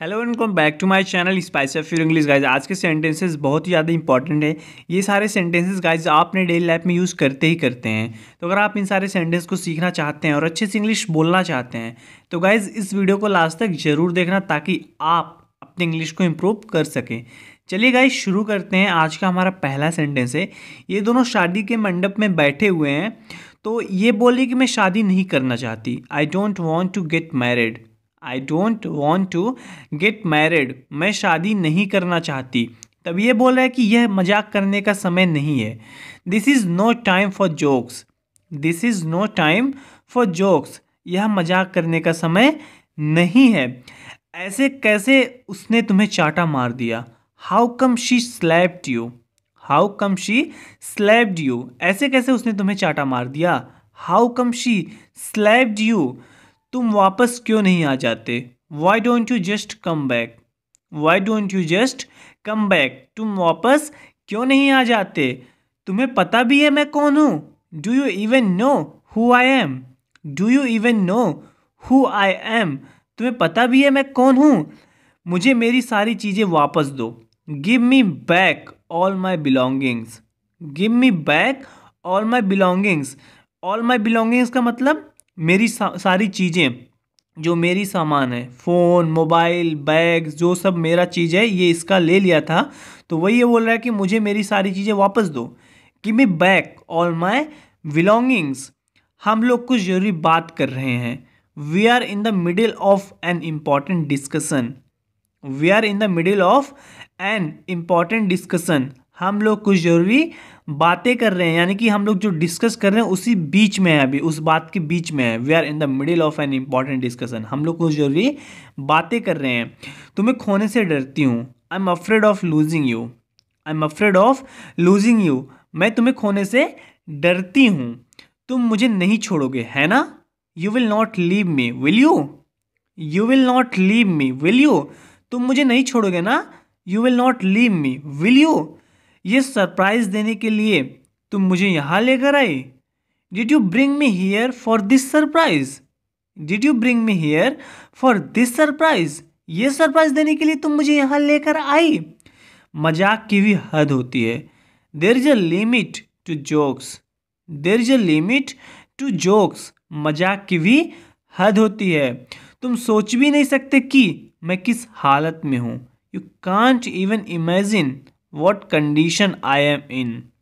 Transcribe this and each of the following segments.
Hello and welcome back to my channel spice of your English guys आज के sentences बहुत ही ज़्यादा important है ये सारे सेंटेंसेस गाइज अपने डेली लाइफ में यूज़ करते ही करते हैं तो अगर आप इन सारे सेंटेंस को सीखना चाहते हैं और अच्छे से इंग्लिश बोलना चाहते हैं तो गाइज़ इस वीडियो को लास्ट तक ज़रूर देखना ताकि आप अपने इंग्लिश को इम्प्रूव कर सकें चलिए गाइज शुरू करते हैं आज का हमारा पहला सेंटेंस है ये दोनों शादी के मंडप में बैठे हुए हैं तो ये बोले कि मैं शादी नहीं करना चाहती I don't want to get married I don't want to get married मैं शादी नहीं करना चाहती तब ये बोल रहा है कि यह मजाक करने का समय नहीं है this is no time for jokes this is no time for jokes यह मजाक करने का समय नहीं है ऐसे कैसे उसने तुम्हें चाटा मार दिया how come she slapped you how come she slapped you ऐसे कैसे उसने तुम्हें चाटा मार दिया how come she slapped you तुम वापस क्यों नहीं आ जाते why don't you just come back why don't you just come back तुम वापस क्यों नहीं आ जाते तुम्हें पता भी है मैं कौन हूँ do you even know who I am do you even know who I am तुम्हें पता भी है मैं कौन हूँ मुझे मेरी सारी चीज़ें वापस दो give me back all my belongings give me back all my belongings all my belongings का मतलब मेरी सा, सारी चीज़ें जो मेरी सामान है फ़ोन मोबाइल बैग जो सब मेरा चीज़ है ये इसका ले लिया था तो वही ये बोल रहा है कि मुझे मेरी सारी चीज़ें वापस दो कि मैं बैक ऑल माई बिलोंगिंग्स हम लोग कुछ जरूरी बात कर रहे हैं we are in the middle of an important discussion we are in the middle of an important discussion हम लोग कुछ ज़रूरी बातें कर रहे हैं यानी कि हम लोग जो डिस्कस कर रहे हैं उसी बीच में है अभी उस बात के बीच में है we are in the middle of an important discussion हम लोग कुछ ज़रूरी बातें कर रहे हैं तुम्हें खोने से डरती हूँ I am afraid of losing you I am afraid of losing you मैं तुम्हें खोने से डरती हूँ तुम मुझे नहीं छोड़ोगे है ना you will not leave me will you you will not leave me will you तुम मुझे नहीं छोड़ोगे ना you will not leave me will you ये सरप्राइज़ देने के लिए तुम मुझे यहाँ लेकर आई did you bring me here for this surprise did you bring me here for this surprise ये सरप्राइज देने के लिए तुम मुझे यहाँ लेकर आई मजाक की भी हद होती है there is a limit to jokes there is a limit to jokes मजाक की भी हद होती है तुम सोच भी नहीं सकते कि मैं किस हालत में हूँ you can't even imagine what condition I am in.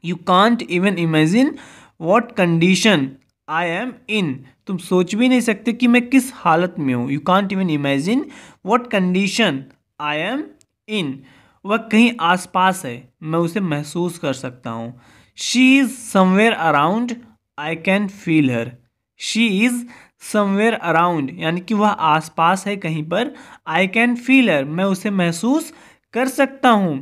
You can't even imagine what condition I am in. तुम सोच भी नहीं सकते कि मैं किस हालत में हूँ you can't even imagine what condition I am in वह कहीं आस पास है मैं उसे महसूस कर सकता हूँ she is somewhere around I can feel her she is somewhere around यानी कि वह आस पास है कहीं पर आई कैन फील हर मैं उसे महसूस कर सकता हूँ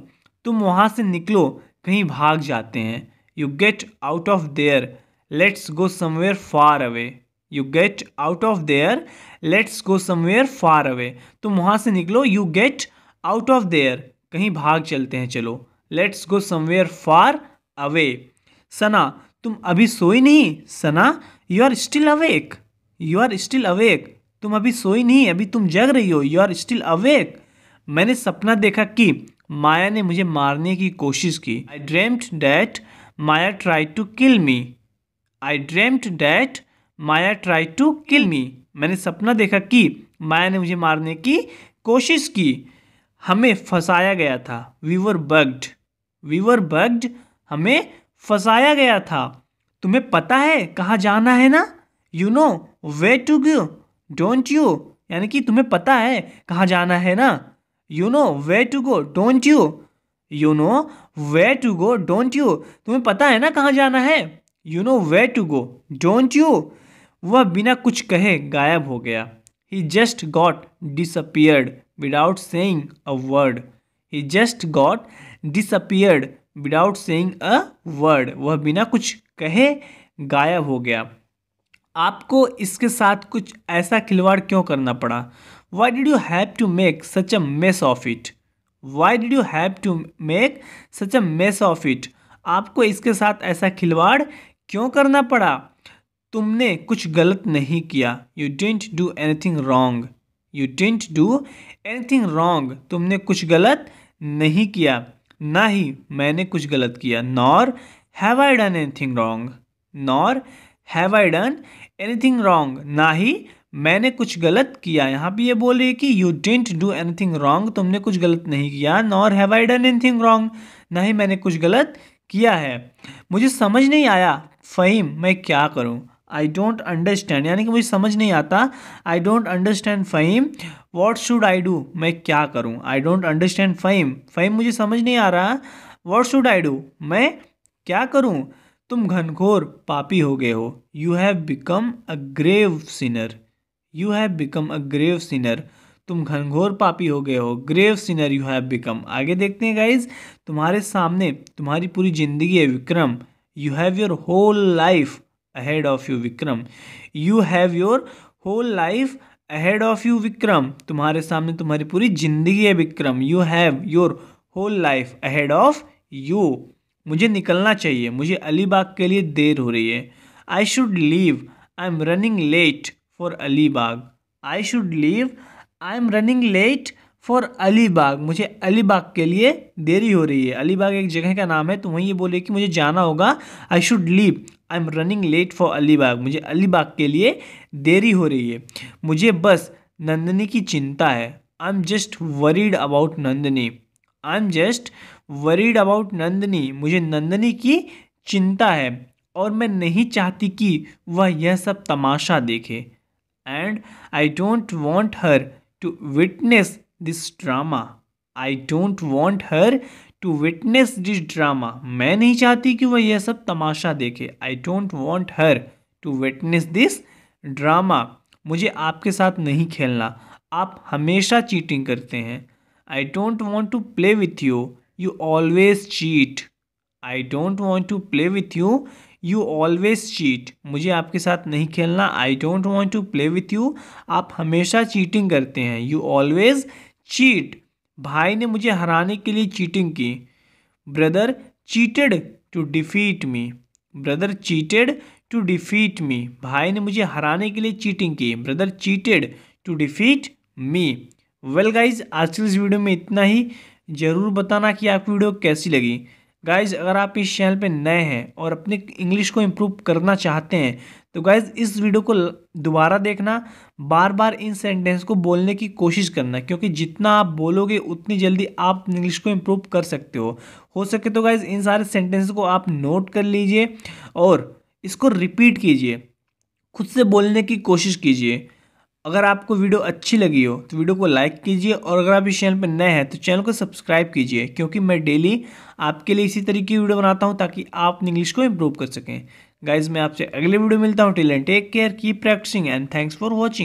तुम वहाँ से निकलो कहीं भाग जाते हैं you get out of there let's go somewhere far away you get out of there let's go somewhere far away तुम वहाँ से निकलो you get out of there कहीं भाग चलते हैं चलो let's go somewhere far away Sana तुम अभी सोई नहीं Sana you are still awake you are still awake तुम अभी सोई नहीं अभी तुम जग रही हो यू आर स्टिल अवेक मैंने सपना देखा कि माया ने मुझे मारने की कोशिश की I dreamt that Maya try to kill me I dreamt that Maya try to kill me मैंने सपना देखा कि माया ने मुझे मारने की कोशिश की हमें फंसाया गया था we were bugged we were bugged हमें फंसाया गया था तुम्हें पता है कहाँ जाना है ना you know way to go don't you यानी कि तुम्हें पता है कहाँ जाना है ना you know way to go don't you you know way to go don't you तुम्हें पता है ना कहाँ जाना है you know way to go don't you वह बिना कुछ कहे गायब हो गया he just got disappeared without saying a word he just got disappeared without saying a word वह बिना कुछ कहे गायब हो गया आपको इसके साथ कुछ ऐसा खिलवाड़ क्यों करना पड़ा why did you have to make such a mess of it why did you have to make such a mess of it आपको इसके साथ ऐसा खिलवाड़ क्यों करना पड़ा तुमने कुछ गलत नहीं किया you didn't do anything wrong you didn't do anything wrong तुमने कुछ गलत नहीं किया ना ही मैंने कुछ गलत किया nor have I done anything wrong nor have I done anything wrong ना ही मैंने कुछ गलत किया यहाँ पे ये बोल रही है कि you didn't do anything wrong तुमने कुछ गलत नहीं किया nor have I done anything wrong ना ही मैंने कुछ गलत किया है मुझे समझ नहीं आया फ़हीम मैं क्या करूँ आई डोंट अंडरस्टैंड यानी कि मुझे समझ नहीं आता I don't understand Fahim what should I do मैं क्या करूँ I don't understand Fahim Fahim मुझे समझ नहीं आ रहा वॉट शुड आई डू मैं क्या करूँ तुम घनघोर पापी हो गए हो you have become a grave sinner you have become a grave sinner तुम घनघोर पापी हो गए हो grave sinner you have become आगे देखते हैं गाइज तुम्हारे सामने तुम्हारी पूरी जिंदगी है Vikram you have your whole life ahead of you Vikram you have your whole life ahead of you Vikram तुम्हारे सामने तुम्हारी पूरी जिंदगी है Vikram you have your whole life ahead of you मुझे निकलना चाहिए मुझे अलीबाग के लिए देर हो रही है I should leave I am running late for Alibag I should leave I am running late for Alibag मुझे अलीबाग के लिए देरी हो रही है अलीबाग एक जगह का नाम है तो वहीं ये बोले कि मुझे जाना होगा I should leave I am running late for Alibag मुझे अलीबाग के लिए देरी हो रही है मुझे बस नंदनी की चिंता है I am just worried about Nandini I am just worried about Nandini मुझे नंदनी की चिंता है और मैं नहीं चाहती कि वह यह सब तमाशा देखे and I don't want her to witness this drama I don't want her to witness this drama मैं नहीं चाहती कि वह यह सब तमाशा देखे I don't want her to witness this drama मुझे आपके साथ नहीं खेलना आप हमेशा चीटिंग करते हैं I don't want to play with you you always cheat I don't want to play with you you always cheat मुझे आपके साथ नहीं खेलना I don't want to play with you आप हमेशा चीटिंग करते हैं यू ऑलवेज चीट भाई ने मुझे हराने के लिए चीटिंग की brother cheated to defeat me brother cheated to defeat me भाई ने मुझे हराने के लिए चीटिंग की brother cheated to defeat me well guys आज के इस वीडियो में इतना ही ज़रूर बताना कि आपकी वीडियो कैसी लगी गाइज अगर आप इस चैनल पे नए हैं और अपनी इंग्लिश को इम्प्रूव करना चाहते हैं तो गाइज इस वीडियो को दोबारा देखना बार बार इन सेंटेंस को बोलने की कोशिश करना क्योंकि जितना आप बोलोगे उतनी जल्दी आप इंग्लिश को इम्प्रूव कर सकते हो हो सके तो गाइज इन सारे सेंटेंस को आप नोट कर लीजिए और इसको रिपीट कीजिए खुद से बोलने की कोशिश कीजिए अगर आपको वीडियो अच्छी लगी हो तो वीडियो को लाइक कीजिए और अगर आप इस चैनल पर नए हैं तो चैनल को सब्सक्राइब कीजिए क्योंकि मैं डेली आपके लिए इसी तरीके की वीडियो बनाता हूँ ताकि आप इंग्लिश को इम्प्रूव कर सकें गाइज मैं आपसे अगले वीडियो मिलता हूँ till and take care keep practicing and thanks for watching